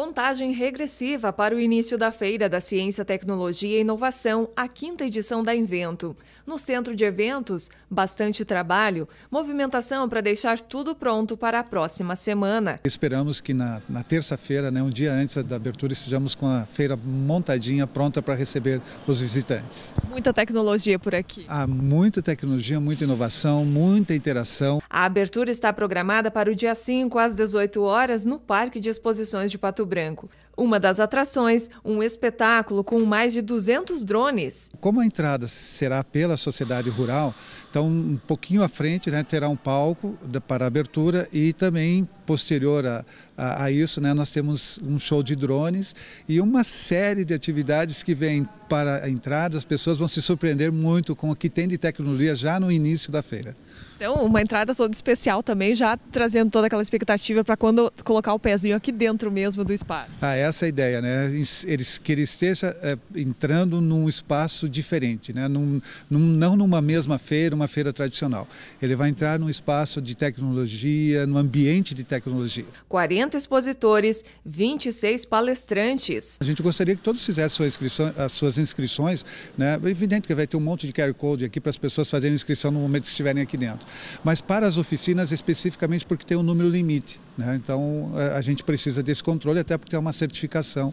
Contagem regressiva para o início da Feira da Ciência, Tecnologia e Inovação, a quinta edição da Invento. No centro de eventos, bastante trabalho, movimentação para deixar tudo pronto para a próxima semana. Esperamos que na, na terça-feira, né, um dia antes da abertura, estejamos com a feira montadinha, pronta para receber os visitantes. Muita tecnologia por aqui. Há ah, muita tecnologia, muita inovação, muita interação. A abertura está programada para o dia 5, às 18 horas, no Parque de Exposições de Pato Branco. Uma das atrações, um espetáculo com mais de 200 drones. Como a entrada será pela sociedade rural, então um pouquinho à frente né, terá um palco para abertura e também posterior a, a, a isso, né, nós temos um show de drones e uma série de atividades que vem para a entrada. As pessoas vão se surpreender muito com o que tem de tecnologia já no início da feira. Então, uma entrada toda especial também, já trazendo toda aquela expectativa para quando colocar o pezinho aqui dentro mesmo do espaço. Ah, essa é a ideia, né? Eles, que ele esteja é, entrando num espaço diferente, né? Num, num, não numa mesma feira, uma feira tradicional. Ele vai entrar num espaço de tecnologia, num ambiente de tecnologia tecnologia. 40 expositores, 26 palestrantes. A gente gostaria que todos fizessem sua inscrição, as suas inscrições. Né? É evidente que vai ter um monte de QR Code aqui para as pessoas fazerem inscrição no momento que estiverem aqui dentro. Mas para as oficinas especificamente porque tem um número limite. Né? Então, é, a gente precisa desse controle, até porque é uma certificação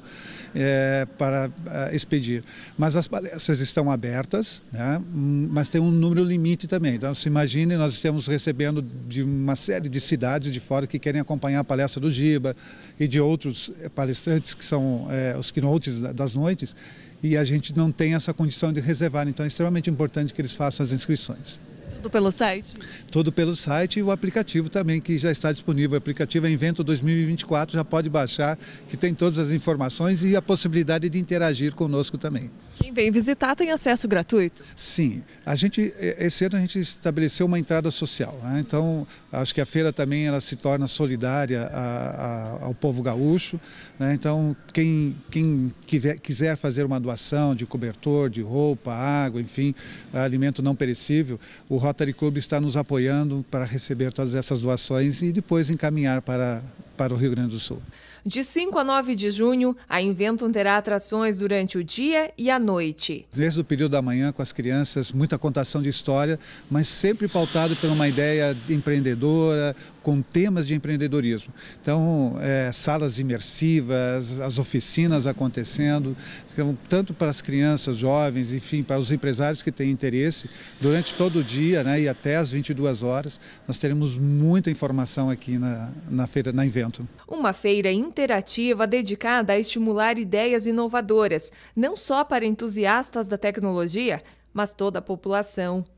é, para é, expedir. Mas as palestras estão abertas, né? Hum, mas tem um número limite também. Então, se imagine, nós estamos recebendo de uma série de cidades de fora que querem acompanhar a palestra do Giba e de outros é, palestrantes que são é, os keynotes das noites, e a gente não tem essa condição de reservar. Então, é extremamente importante que eles façam as inscrições. Tudo pelo site? Tudo pelo site e o aplicativo também, que já está disponível. O aplicativo é Invento 2024, já pode baixar, que tem todas as informações e a possibilidade de interagir conosco também. Quem vem visitar tem acesso gratuito? Sim. A gente, esse ano a gente estabeleceu uma entrada social. Né? Então, acho que a feira também ela se torna solidária a, a, ao povo gaúcho. Né? Então, quem, quem quiser fazer uma doação de cobertor, de roupa, água, enfim, alimento não perecível, o Rota Rotary Club está nos apoiando para receber todas essas doações e depois encaminhar para para o Rio Grande do Sul. De 5 a 9 de junho, a Inventum terá atrações durante o dia e a noite. Desde o período da manhã com as crianças, muita contação de história, mas sempre pautado por uma ideia empreendedora, com temas de empreendedorismo. Então, é, salas imersivas, as oficinas acontecendo, então, tanto para as crianças, jovens, enfim, para os empresários que têm interesse, durante todo o dia né, e até as 22 horas, nós teremos muita informação aqui na, na feira, na Inventum evento. Uma feira interativa dedicada a estimular ideias inovadoras, não só para entusiastas da tecnologia, mas toda a população.